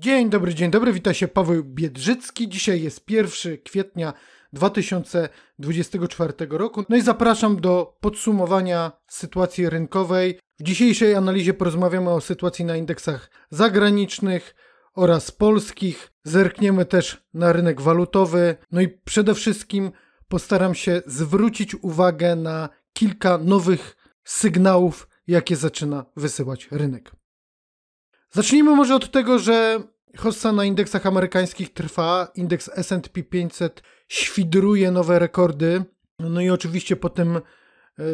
Dzień dobry, dzień dobry, witam się Paweł Biedrzycki. Dzisiaj jest 1 kwietnia 2024 roku. No i zapraszam do podsumowania sytuacji rynkowej. W dzisiejszej analizie porozmawiamy o sytuacji na indeksach zagranicznych oraz polskich. Zerkniemy też na rynek walutowy. No i przede wszystkim postaram się zwrócić uwagę na kilka nowych sygnałów, jakie zaczyna wysyłać rynek. Zacznijmy może od tego, że hossa na indeksach amerykańskich trwa. Indeks S&P 500 świdruje nowe rekordy. No i oczywiście po tym e,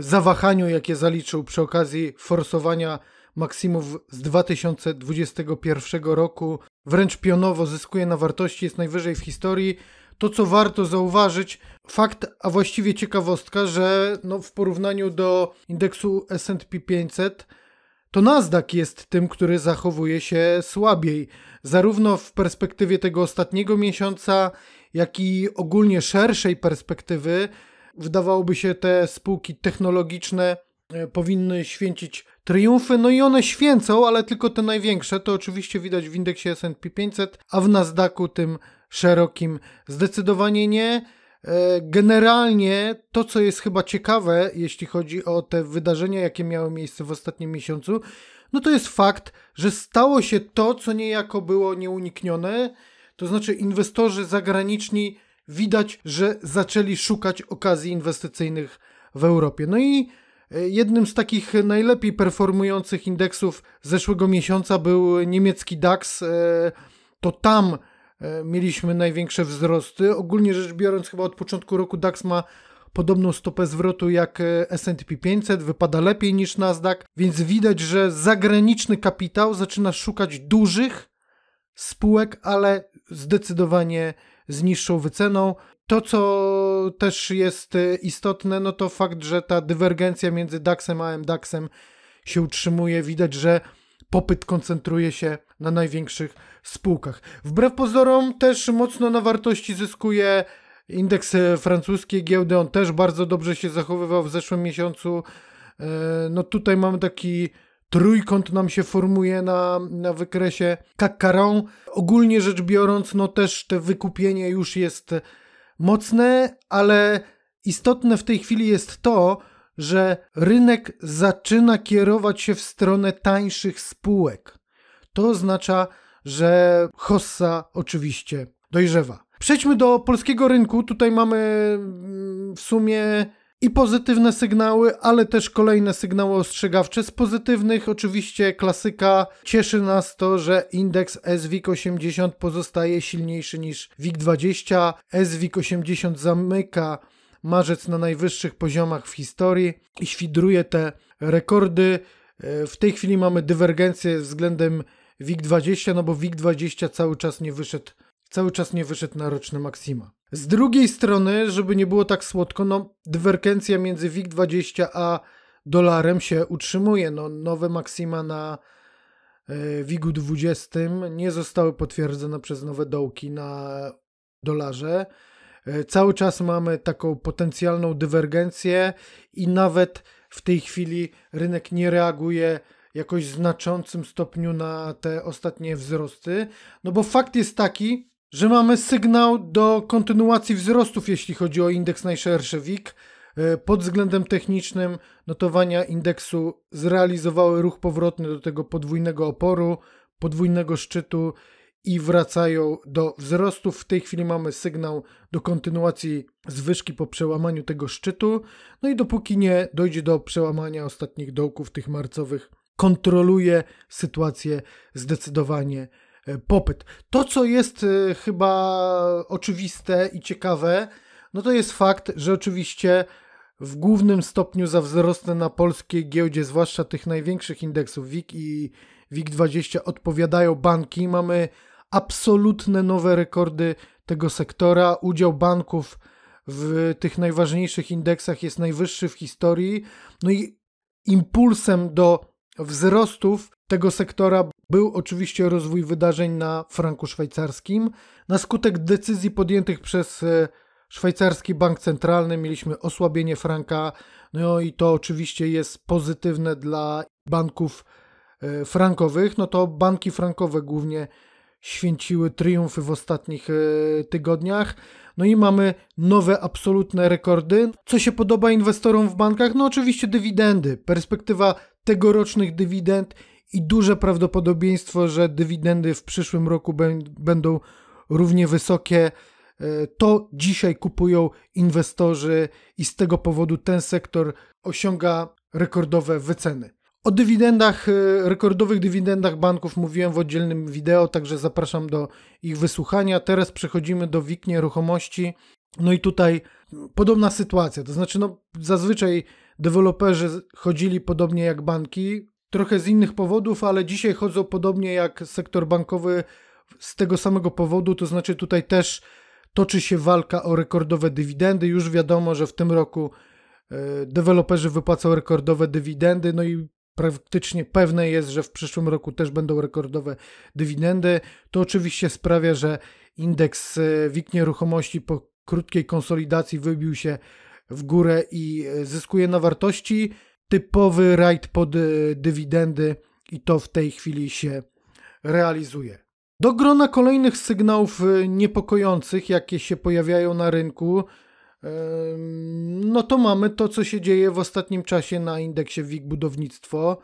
zawahaniu, jakie zaliczył przy okazji forsowania maksimów z 2021 roku, wręcz pionowo zyskuje na wartości, jest najwyżej w historii. To, co warto zauważyć, fakt, a właściwie ciekawostka, że no, w porównaniu do indeksu SP 500 to Nasdaq jest tym, który zachowuje się słabiej, zarówno w perspektywie tego ostatniego miesiąca, jak i ogólnie szerszej perspektywy. Wydawałoby się, te spółki technologiczne e, powinny święcić triumfy, no i one święcą, ale tylko te największe. To oczywiście widać w indeksie SP 500, a w Nasdaqu tym szerokim zdecydowanie nie. E, generalnie to, co jest chyba ciekawe, jeśli chodzi o te wydarzenia, jakie miały miejsce w ostatnim miesiącu, no to jest fakt, że stało się to, co niejako było nieuniknione, to znaczy inwestorzy zagraniczni widać, że zaczęli szukać okazji inwestycyjnych w Europie. No i e, jednym z takich najlepiej performujących indeksów zeszłego miesiąca był niemiecki DAX. E, to tam E, mieliśmy największe wzrosty. Ogólnie rzecz biorąc, chyba od początku roku DAX ma podobną stopę zwrotu jak e, S&P 500, wypada lepiej niż Nasdaq, więc widać, że zagraniczny kapitał zaczyna szukać dużych spółek, ale zdecydowanie z niższą wyceną. To, co też jest e, istotne, no to fakt, że ta dywergencja między Daxem a MDAXem się utrzymuje. Widać, że popyt koncentruje się na największych spółkach. Wbrew pozorom też mocno na wartości zyskuje indeks e, francuskiej giełdy. On też bardzo dobrze się zachowywał w zeszłym miesiącu. E, no tutaj mamy taki trójkąt nam się formuje na, na wykresie Kakaron. Ogólnie rzecz biorąc, no też te wykupienie już jest mocne, ale istotne w tej chwili jest to, że rynek zaczyna kierować się w stronę tańszych spółek. To oznacza, że Hossa oczywiście dojrzewa. Przejdźmy do polskiego rynku. Tutaj mamy mm, w sumie i pozytywne sygnały, ale też kolejne sygnały ostrzegawcze. Z pozytywnych oczywiście klasyka cieszy nas to, że indeks SWIG 80 pozostaje silniejszy niż WIG 20. SWIG 80 zamyka marzec na najwyższych poziomach w historii i świdruje te rekordy. E, w tej chwili mamy dywergencję względem WIG20, no bo WIG20 cały czas nie wyszedł, cały czas nie wyszedł na roczne maksima. Z drugiej strony, żeby nie było tak słodko, no dywergencja między WIG20 a dolarem się utrzymuje. No, nowe maksima na e, WIGU 20 nie zostały potwierdzone przez nowe dołki na dolarze. E, cały czas mamy taką potencjalną dywergencję i nawet w tej chwili rynek nie reaguje jakoś w znaczącym stopniu na te ostatnie wzrosty. No bo fakt jest taki, że mamy sygnał do kontynuacji wzrostów, jeśli chodzi o indeks najszerszy WIG. E, pod względem technicznym notowania indeksu zrealizowały ruch powrotny do tego podwójnego oporu, podwójnego szczytu i wracają do wzrostów. W tej chwili mamy sygnał do kontynuacji zwyżki po przełamaniu tego szczytu. No i dopóki nie dojdzie do przełamania ostatnich dołków tych marcowych, kontroluje sytuację zdecydowanie e, popyt. To, co jest e, chyba oczywiste i ciekawe, no to jest fakt, że oczywiście w głównym stopniu za wzrosty na polskiej giełdzie, zwłaszcza tych największych indeksów WIG i WIG20 odpowiadają banki. Mamy absolutne nowe rekordy tego sektora. Udział banków w tych najważniejszych indeksach jest najwyższy w historii. No i impulsem do wzrostów tego sektora był oczywiście rozwój wydarzeń na franku szwajcarskim. Na skutek decyzji podjętych przez e, szwajcarski bank centralny mieliśmy osłabienie franka, no i to oczywiście jest pozytywne dla banków e, frankowych, no to banki frankowe głównie święciły triumfy w ostatnich e, tygodniach. No i mamy nowe absolutne rekordy. Co się podoba inwestorom w bankach? No oczywiście dywidendy. Perspektywa tegorocznych dywidend i duże prawdopodobieństwo, że dywidendy w przyszłym roku będą równie wysokie. E, to dzisiaj kupują inwestorzy i z tego powodu ten sektor osiąga rekordowe wyceny. O dywidendach, e, rekordowych dywidendach banków mówiłem w oddzielnym wideo, także zapraszam do ich wysłuchania. Teraz przechodzimy do WIG nieruchomości. No i tutaj podobna sytuacja, to znaczy no, zazwyczaj deweloperzy chodzili podobnie jak banki, trochę z innych powodów, ale dzisiaj chodzą podobnie jak sektor bankowy z tego samego powodu, to znaczy tutaj też toczy się walka o rekordowe dywidendy. Już wiadomo, że w tym roku e, deweloperzy wypłacą rekordowe dywidendy, no i praktycznie pewne jest, że w przyszłym roku też będą rekordowe dywidendy. To oczywiście sprawia, że indeks e, WIG nieruchomości po krótkiej konsolidacji wybił się w górę i e, zyskuje na wartości. Typowy rajd pod e, dywidendy i to w tej chwili się realizuje. Do grona kolejnych sygnałów niepokojących, jakie się pojawiają na rynku, no to mamy to, co się dzieje w ostatnim czasie na indeksie WIG Budownictwo.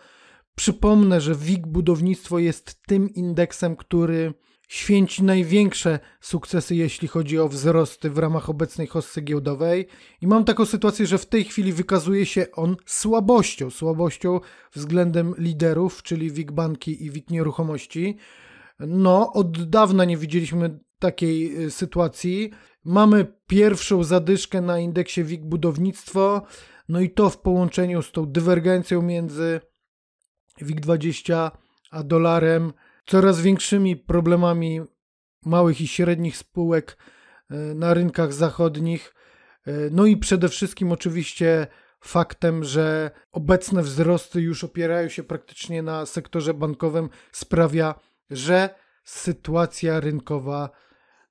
Przypomnę, że WIG Budownictwo jest tym indeksem, który święci największe sukcesy, jeśli chodzi o wzrosty w ramach obecnej hossy giełdowej. I mam taką sytuację, że w tej chwili wykazuje się on słabością, słabością względem liderów, czyli WIG Banki i WIG Nieruchomości. No, od dawna nie widzieliśmy takiej y, sytuacji. Mamy pierwszą zadyszkę na indeksie WIG budownictwo, no i to w połączeniu z tą dywergencją między WIG20 a dolarem, coraz większymi problemami małych i średnich spółek e, na rynkach zachodnich, e, no i przede wszystkim oczywiście faktem, że obecne wzrosty już opierają się praktycznie na sektorze bankowym, sprawia, że sytuacja rynkowa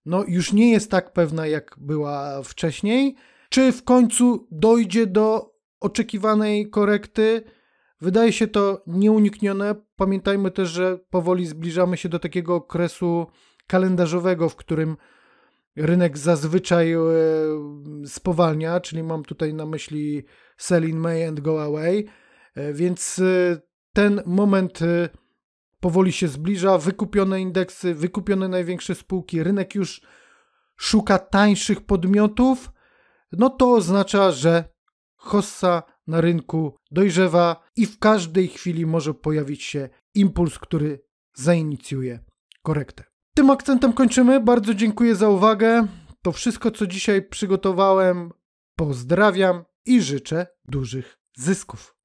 no, już nie jest tak pewna, jak była wcześniej. Czy w końcu dojdzie do oczekiwanej korekty? Wydaje się to nieuniknione. Pamiętajmy też, że powoli zbliżamy się do takiego okresu kalendarzowego, w którym rynek zazwyczaj e, spowalnia, czyli mam tutaj na myśli sell in May and go away. E, więc e, ten moment powoli się zbliża, wykupione indeksy, wykupione największe spółki, rynek już szuka tańszych podmiotów, no to oznacza, że hossa na rynku dojrzewa i w każdej chwili może pojawić się impuls, który zainicjuje korektę. Tym akcentem kończymy. Bardzo dziękuję za uwagę. To wszystko, co dzisiaj przygotowałem. Pozdrawiam i życzę dużych zysków.